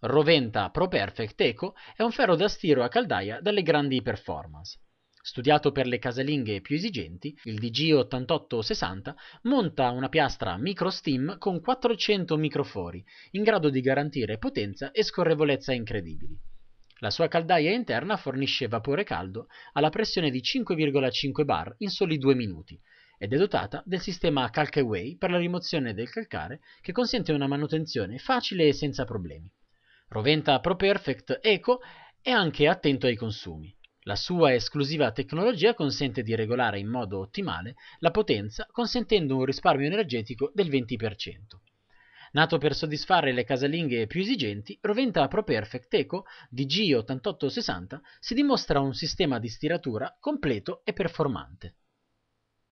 Roventa Pro Perfect Eco è un ferro da stiro a caldaia dalle grandi performance. Studiato per le casalinghe più esigenti, il DG8860 monta una piastra micro steam con 400 microfori, in grado di garantire potenza e scorrevolezza incredibili. La sua caldaia interna fornisce vapore caldo alla pressione di 5,5 bar in soli due minuti, ed è dotata del sistema Calcaway per la rimozione del calcare che consente una manutenzione facile e senza problemi. Roventa Pro Perfect Eco è anche attento ai consumi. La sua esclusiva tecnologia consente di regolare in modo ottimale la potenza consentendo un risparmio energetico del 20%. Nato per soddisfare le casalinghe più esigenti, Roventa Pro Perfect Eco DG8860 si dimostra un sistema di stiratura completo e performante.